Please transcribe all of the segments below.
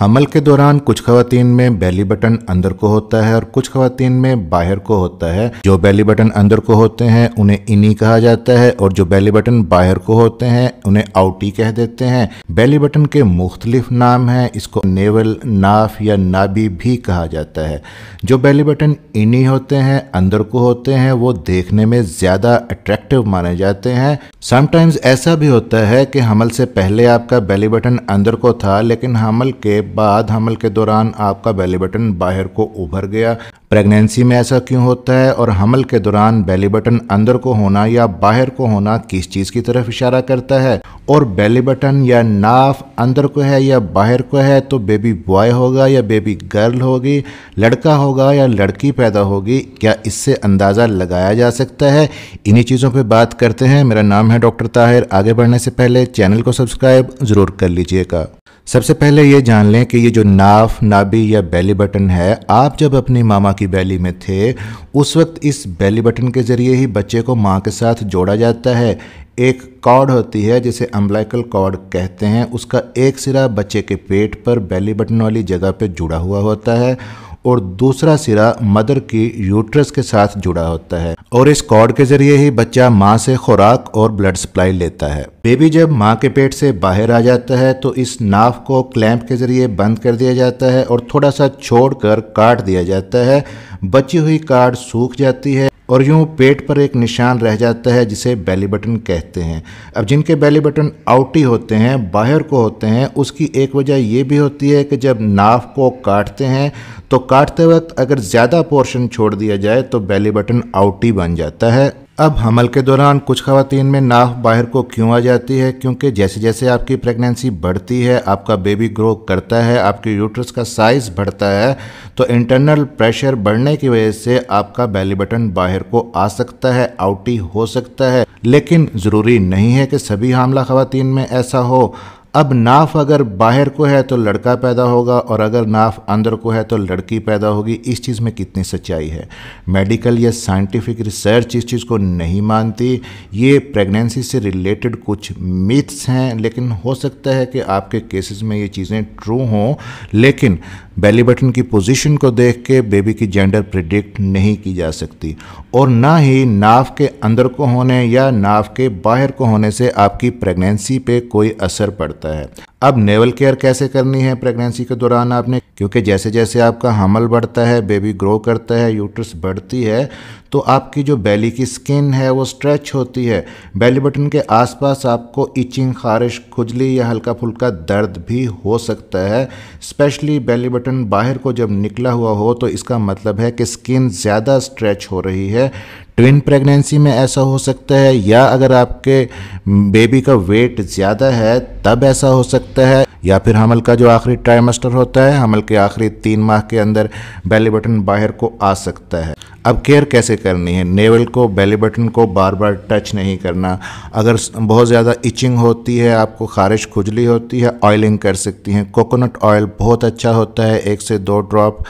हमल के दौरान कुछ खातन में बेली बटन अंदर को होता है और कुछ खातन में बाहर को होता है जो बेली बटन अंदर को होते हैं उन्हें इनी कहा जाता है और जो बेली बटन बाहर को होते हैं उन्हें आउटी कह देते हैं बेली बटन के मुख्तलिफ नाम हैं इसको नेवल नाफ या नाबी भी कहा जाता है जो बेली बटन इनी होते हैं अंदर को होते हैं वो देखने में ज़्यादा अट्रैक्टिव माने जाते हैं समटाइम्स ऐसा भी होता है कि हमल से पहले आपका बेली बटन अंदर को था लेकिन हमल के बाद हमल के दौरान आपका बैली बटन बाहर को उभर गया प्रेगनेंसी में ऐसा क्यों होता है और हमल के दौरान बैली बटन अंदर को होना या बाहर को होना किस चीज़ की तरफ इशारा करता है और बैली बटन या नाफ अंदर को है या बाहर को है तो बेबी बॉय होगा या बेबी गर्ल होगी लड़का होगा या लड़की पैदा होगी क्या इससे अंदाज़ा लगाया जा सकता है इन्हीं चीज़ों पर बात करते हैं मेरा नाम है डॉक्टर ताहिर आगे बढ़ने से पहले चैनल को सब्सक्राइब ज़रूर कर लीजिएगा सबसे पहले ये जान लें हैं कि ये जो नाफ नाभी या बेली बटन है आप जब अपनी मामा की बैली में थे उस वक्त इस बेली बटन के ज़रिए ही बच्चे को माँ के साथ जोड़ा जाता है एक कॉर्ड होती है जिसे अम्बलाइकल कॉर्ड कहते हैं उसका एक सिरा बच्चे के पेट पर बेली बटन वाली जगह पर जुड़ा हुआ होता है और दूसरा सिरा मदर की यूट्रस के साथ जुड़ा होता है और इस कॉर्ड के जरिए ही बच्चा माँ से खुराक और ब्लड सप्लाई लेता है बेबी जब माँ के पेट से बाहर आ जाता है तो इस नाव को क्लैंप के जरिए बंद कर दिया जाता है और थोड़ा सा छोड़कर काट दिया जाता है बची हुई कार्ड सूख जाती है और यूँ पेट पर एक निशान रह जाता है जिसे बैली बटन कहते हैं अब जिनके बैली बटन आउट ही होते हैं बाहर को होते हैं उसकी एक वजह ये भी होती है कि जब नाव को काटते हैं तो काटते वक्त अगर ज़्यादा पोर्शन छोड़ दिया जाए तो बैली बटन आउटी बन जाता है अब हमल के दौरान कुछ खातन में नाफ बाहर को क्यों आ जाती है क्योंकि जैसे जैसे आपकी प्रेगनेंसी बढ़ती है आपका बेबी ग्रो करता है आपके यूट्रस का साइज़ बढ़ता है तो इंटरनल प्रेशर बढ़ने की वजह से आपका बैली बटन बाहर को आ सकता है आउटी हो सकता है लेकिन ज़रूरी नहीं है कि सभी हमला खातन में ऐसा हो अब नाफ अगर बाहर को है तो लड़का पैदा होगा और अगर नाफ अंदर को है तो लड़की पैदा होगी इस चीज़ में कितनी सच्चाई है मेडिकल या साइंटिफिक रिसर्च इस चीज़ को नहीं मानती ये प्रेगनेंसी से रिलेटेड कुछ मिथ्स हैं लेकिन हो सकता है कि आपके केसेस में ये चीज़ें ट्रू हों लेकिन बेली बटन की पोजीशन को देख के बेबी की जेंडर प्रिडिक्ट नहीं की जा सकती और ना ही नाफ़ के अंदर को होने या नाफ़ के बाहर को होने से आपकी प्रेगनेंसी पे कोई असर पड़ता जाता है अब नेवल केयर कैसे करनी है प्रेगनेंसी के दौरान आपने क्योंकि जैसे जैसे आपका हमल बढ़ता है बेबी ग्रो करता है यूट्रस बढ़ती है तो आपकी जो बैली की स्किन है वो स्ट्रेच होती है बैली बटन के आसपास आपको इचिंग खारिश खुजली या हल्का फुल्का दर्द भी हो सकता है स्पेशली बैली बटन बाहर को जब निकला हुआ हो तो इसका मतलब है कि स्किन ज़्यादा स्ट्रेच हो रही है ट्विन प्रेगनेंसी में ऐसा हो सकता है या अगर आपके बेबी का वेट ज़्यादा है तब ऐसा हो सकता सकता है या फिर हमल का जो आखिरी ट्राइमेस्टर होता है हमल के आखिरी तीन माह के अंदर बेली बटन बाहर को आ सकता है अब केयर कैसे करनी है नेवल को बेली बटन को बार बार टच नहीं करना अगर बहुत ज़्यादा इचिंग होती है आपको खारिश खुजली होती है ऑयलिंग कर सकती हैं कोकोनट ऑयल बहुत अच्छा होता है एक से दो ड्रॉप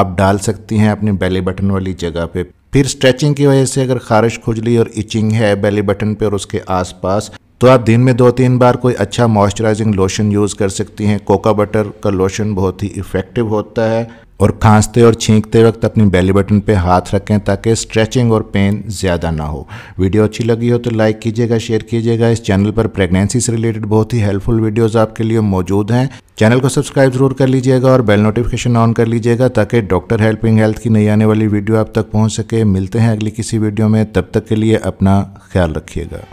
आप डाल सकती हैं अपनी बेली बटन वाली जगह पे फिर स्ट्रेचिंग की वजह से अगर खारिश खुजली और इचिंग है बेली बटन पे और उसके आसपास तो आप दिन में दो तीन बार कोई अच्छा मॉइस्चराइजिंग लोशन यूज़ कर सकती हैं कोका बटर का लोशन बहुत ही इफ़ेक्टिव होता है और खांसते और छींकते वक्त अपनी बेली बटन पे हाथ रखें ताकि स्ट्रेचिंग और पेन ज़्यादा ना हो वीडियो अच्छी लगी हो तो लाइक कीजिएगा शेयर कीजिएगा इस चैनल पर प्रेगनेंसी से रिलेटेड बहुत ही हेल्पफुल वीडियोस आपके लिए मौजूद हैं चैनल को सब्सक्राइब जरूर कर लीजिएगा और बेल नोटिफिकेशन ऑन कर लीजिएगा ताकि डॉक्टर हेल्पिंग हेल्थ की नई आने वाली वीडियो आप तक पहुँच सके मिलते हैं अगली किसी वीडियो में तब तक के लिए अपना ख्याल रखिएगा